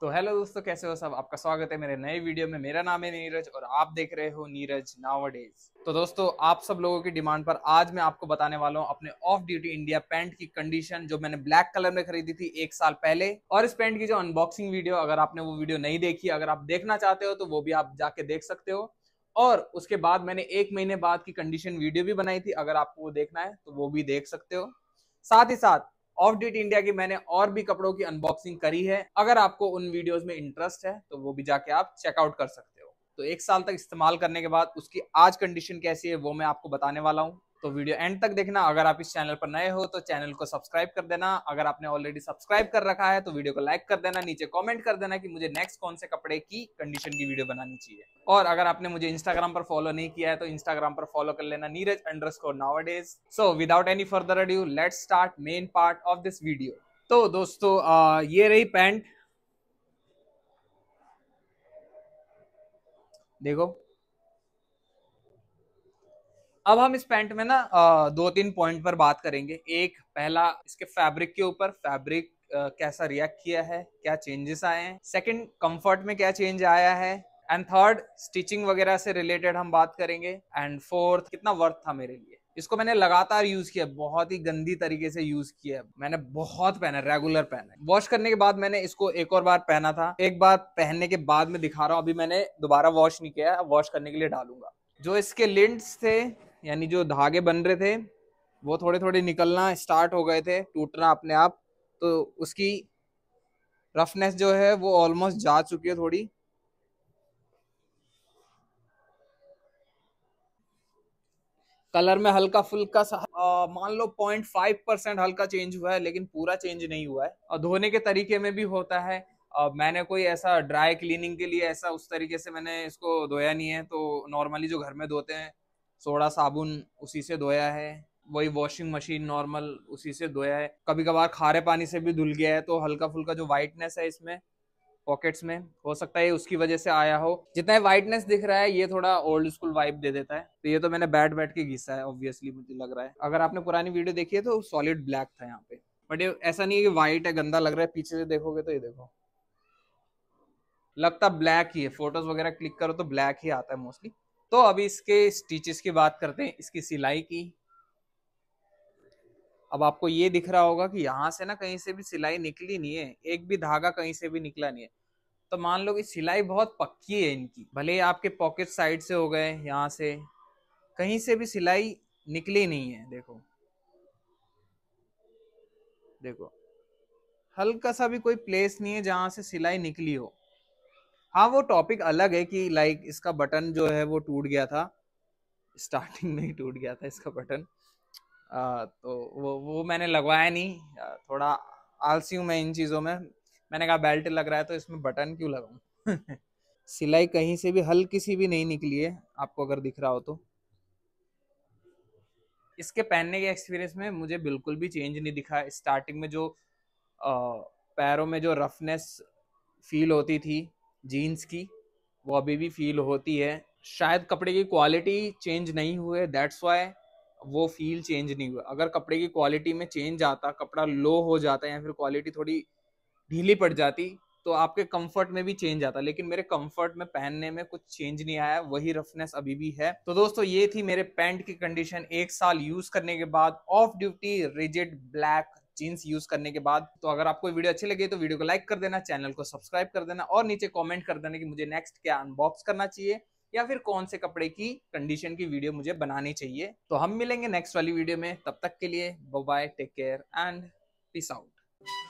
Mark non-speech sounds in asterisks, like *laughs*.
तो हेलो दोस्तों कैसे हो सब आपका स्वागत है मेरे नए वीडियो में मेरा नाम है नीरज और आप देख रहे हो नीरज नाव तो दोस्तों आप सब लोगों की डिमांड पर आज मैं आपको बताने वाला हूँ अपने ऑफ ड्यूटी इंडिया पैंट की कंडीशन जो मैंने ब्लैक कलर में खरीदी थी एक साल पहले और इस पैंट की जो अनबॉक्सिंग वीडियो अगर आपने वो वीडियो नहीं देखी अगर आप देखना चाहते हो तो वो भी आप जाके देख सकते हो और उसके बाद मैंने एक महीने बाद की कंडीशन वीडियो भी बनाई थी अगर आपको वो देखना है तो वो भी देख सकते हो साथ ही साथ ऑफ डिट इंडिया की मैंने और भी कपड़ों की अनबॉक्सिंग करी है अगर आपको उन वीडियोस में इंटरेस्ट है तो वो भी जाके आप चेकआउट कर सकते हो तो एक साल तक इस्तेमाल करने के बाद उसकी आज कंडीशन कैसी है वो मैं आपको बताने वाला हूँ तो वीडियो एंड तक देखना अगर आप इस चैनल पर नए हो तो चैनल को सब्सक्राइब कर देना अगर आपने ऑलरेडी सब्सक्राइब कर रखा है तो वीडियो को लाइक कर देना नीचे कमेंट कर देना कि मुझे नेक्स्ट कौन से कपड़े की कंडीशन की वीडियो बनानी चाहिए और अगर आपने मुझे इंस्टाग्राम पर फॉलो नहीं किया है तो इंस्टाग्राम पर फॉलो कर लेना नीरज अंडर स्कोर नावडेज so without any further adieu let start main part of this video तो दोस्तों आ, ये रही पैंट देखो अब हम इस पैंट में ना दो तीन पॉइंट पर बात करेंगे एक पहला इसके फैब्रिक के ऊपर फैब्रिक कैसा रिएक्ट किया है क्या चेंजेस आए हैं सेकंड कंफर्ट में क्या चेंज आया है एंड थर्ड स्टिचिंग वगैरह से रिलेटेड हम बात करेंगे एंड फोर्थ कितना वर्थ था मेरे लिए इसको मैंने लगातार यूज किया बहुत ही गंदी तरीके से यूज किया मैंने बहुत पहना रेगुलर पहना वॉश करने के बाद मैंने इसको एक और बार पहना था एक बार पहनने के बाद में दिखा रहा हूँ अभी मैंने दोबारा वॉश नहीं किया वॉश करने के लिए डालूंगा जो इसके लिंट्स थे यानी जो धागे बन रहे थे वो थोड़े थोड़े निकलना स्टार्ट हो गए थे टूटना अपने आप तो उसकी रफनेस जो है वो ऑलमोस्ट जा चुकी है थोड़ी कलर में हल्का फुल्का मान लो पॉइंट फाइव परसेंट हल्का चेंज हुआ है लेकिन पूरा चेंज नहीं हुआ है और धोने के तरीके में भी होता है आ, मैंने कोई ऐसा ड्राई क्लीनिंग के लिए ऐसा उस तरीके से मैंने इसको धोया नहीं है तो नॉर्मली जो घर में धोते हैं सोडा साबुन उसी से धोया है वही वॉशिंग मशीन नॉर्मल उसी से धोया है कभी कभार खारे पानी से भी धुल गया है तो हल्का फुल्का जो वाइटनेस है इसमें पॉकेट्स में हो सकता है उसकी वजह से आया हो जितना वाइटनेस दिख रहा है ये थोड़ा ओल्ड स्कूल वाइब दे देता है तो ये तो मैंने बैठ बैठ के घिसा है ऑब्वियसली मुझे लग रहा है अगर आपने पुरानी वीडियो देखी है तो सॉलिड ब्लैक था यहाँ पे बट ये ऐसा नहीं है कि वाइट है गंदा लग रहा है पीछे से देखोगे तो ये देखो लगता ब्लैक ही है फोटोज वगैरह क्लिक करो तो ब्लैक ही आता है मोस्टली तो अभी इसके स्टिचेस की बात करते हैं इसकी सिलाई की अब आपको ये दिख रहा होगा कि यहाँ से ना कहीं से भी सिलाई निकली नहीं है एक भी धागा कहीं से भी निकला नहीं है तो मान लो कि सिलाई बहुत पक्की है इनकी भले ही आपके पॉकेट साइड से हो गए यहाँ से कहीं से भी सिलाई निकली नहीं है देखो देखो हल्का सा भी कोई प्लेस नहीं है जहाँ से सिलाई निकली हो हाँ वो टॉपिक अलग है कि लाइक इसका बटन जो है वो टूट गया था स्टार्टिंग में ही टूट गया था इसका बटन आ, तो वो वो मैंने लगवाया नहीं थोड़ा आलसी हूँ मैं इन चीज़ों में मैंने कहा बेल्ट लग रहा है तो इसमें बटन क्यों लगाऊँ *laughs* सिलाई कहीं से भी हल्की सी भी नहीं निकली है आपको अगर दिख रहा हो तो इसके पहनने के एक्सपीरियंस में मुझे बिल्कुल भी चेंज नहीं दिखा स्टार्टिंग में जो आ, पैरों में जो रफनेस फील होती थी जीन्स की वो अभी भी फील होती है शायद कपड़े की क्वालिटी चेंज नहीं हुए दैट्स वाई वो फील चेंज नहीं हुआ अगर कपड़े की क्वालिटी में चेंज आता कपड़ा लो हो जाता या फिर क्वालिटी थोड़ी ढीली पड़ जाती तो आपके कंफर्ट में भी चेंज आता लेकिन मेरे कंफर्ट में पहनने में कुछ चेंज नहीं आया वही रफनेस अभी भी है तो दोस्तों ये थी मेरे पैंट की कंडीशन एक साल यूज करने के बाद off duty rigid black jeans use करने के बाद तो अगर आपको वीडियो अच्छी लगी तो वीडियो को लाइक कर देना चैनल को सब्सक्राइब कर देना और नीचे कॉमेंट कर देना की मुझे नेक्स्ट क्या अनबॉक्स करना चाहिए या फिर कौन से कपड़े की कंडीशन की वीडियो मुझे बनानी चाहिए तो हम मिलेंगे नेक्स्ट वाली वीडियो में तब तक के लिए bye take care and peace out